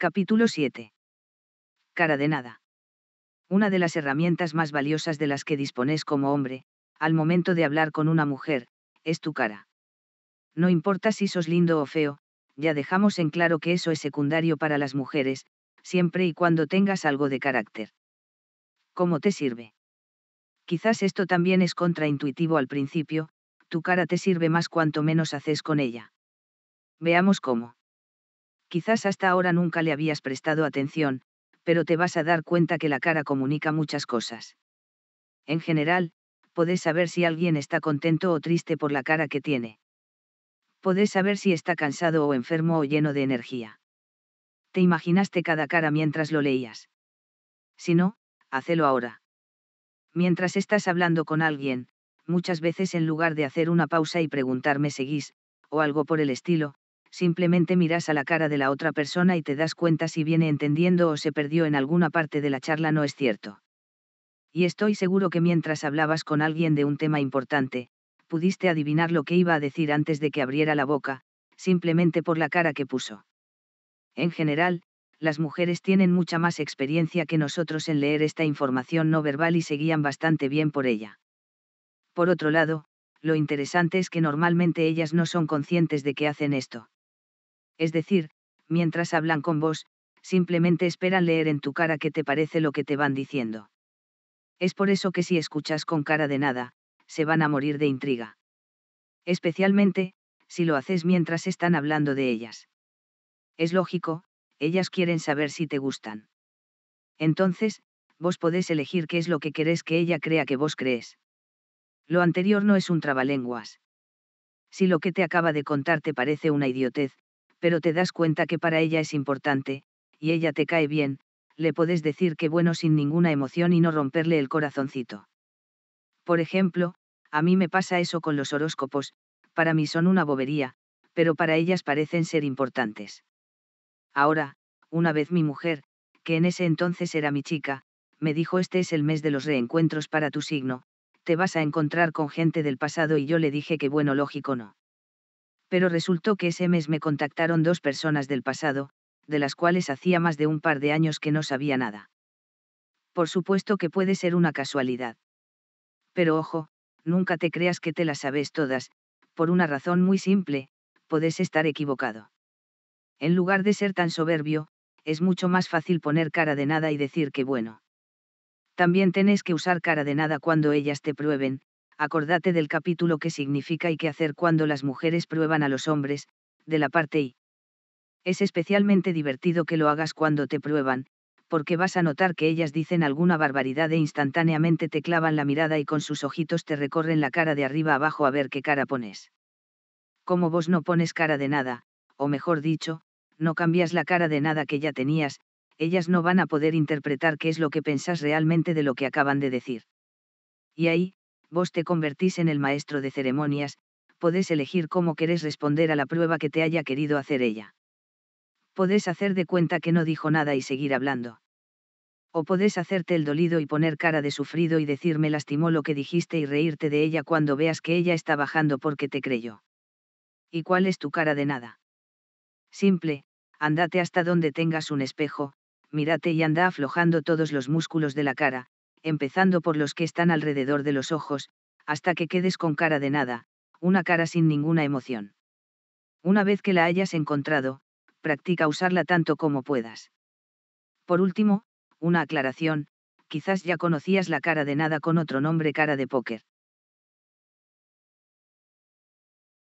Capítulo 7. Cara de nada. Una de las herramientas más valiosas de las que dispones como hombre, al momento de hablar con una mujer, es tu cara. No importa si sos lindo o feo, ya dejamos en claro que eso es secundario para las mujeres, siempre y cuando tengas algo de carácter. ¿Cómo te sirve? Quizás esto también es contraintuitivo al principio, tu cara te sirve más cuanto menos haces con ella. Veamos cómo quizás hasta ahora nunca le habías prestado atención, pero te vas a dar cuenta que la cara comunica muchas cosas. En general, podés saber si alguien está contento o triste por la cara que tiene. Podés saber si está cansado o enfermo o lleno de energía. Te imaginaste cada cara mientras lo leías. Si no, hacelo ahora. Mientras estás hablando con alguien, muchas veces en lugar de hacer una pausa y preguntarme seguís, o algo por el estilo, simplemente miras a la cara de la otra persona y te das cuenta si viene entendiendo o se perdió en alguna parte de la charla no es cierto. Y estoy seguro que mientras hablabas con alguien de un tema importante, pudiste adivinar lo que iba a decir antes de que abriera la boca, simplemente por la cara que puso. En general, las mujeres tienen mucha más experiencia que nosotros en leer esta información no verbal y seguían bastante bien por ella. Por otro lado, lo interesante es que normalmente ellas no son conscientes de que hacen esto es decir, mientras hablan con vos, simplemente esperan leer en tu cara qué te parece lo que te van diciendo. Es por eso que si escuchas con cara de nada, se van a morir de intriga. Especialmente, si lo haces mientras están hablando de ellas. Es lógico, ellas quieren saber si te gustan. Entonces, vos podés elegir qué es lo que querés que ella crea que vos crees. Lo anterior no es un trabalenguas. Si lo que te acaba de contar te parece una idiotez, pero te das cuenta que para ella es importante, y ella te cae bien, le puedes decir que bueno sin ninguna emoción y no romperle el corazoncito. Por ejemplo, a mí me pasa eso con los horóscopos, para mí son una bobería, pero para ellas parecen ser importantes. Ahora, una vez mi mujer, que en ese entonces era mi chica, me dijo este es el mes de los reencuentros para tu signo, te vas a encontrar con gente del pasado y yo le dije que bueno lógico no pero resultó que ese mes me contactaron dos personas del pasado, de las cuales hacía más de un par de años que no sabía nada. Por supuesto que puede ser una casualidad. Pero ojo, nunca te creas que te las sabes todas, por una razón muy simple, podés estar equivocado. En lugar de ser tan soberbio, es mucho más fácil poner cara de nada y decir que bueno. También tenés que usar cara de nada cuando ellas te prueben, acordate del capítulo que significa y qué hacer cuando las mujeres prueban a los hombres, de la parte I. Es especialmente divertido que lo hagas cuando te prueban, porque vas a notar que ellas dicen alguna barbaridad e instantáneamente te clavan la mirada y con sus ojitos te recorren la cara de arriba abajo a ver qué cara pones. Como vos no pones cara de nada, o mejor dicho, no cambias la cara de nada que ya tenías, ellas no van a poder interpretar qué es lo que pensás realmente de lo que acaban de decir. Y ahí, vos te convertís en el maestro de ceremonias, podés elegir cómo querés responder a la prueba que te haya querido hacer ella. Podés hacer de cuenta que no dijo nada y seguir hablando. O podés hacerte el dolido y poner cara de sufrido y decirme lastimó lo que dijiste y reírte de ella cuando veas que ella está bajando porque te creyó. ¿Y cuál es tu cara de nada? Simple, andate hasta donde tengas un espejo, mírate y anda aflojando todos los músculos de la cara, empezando por los que están alrededor de los ojos, hasta que quedes con cara de nada, una cara sin ninguna emoción. Una vez que la hayas encontrado, practica usarla tanto como puedas. Por último, una aclaración, quizás ya conocías la cara de nada con otro nombre cara de póker.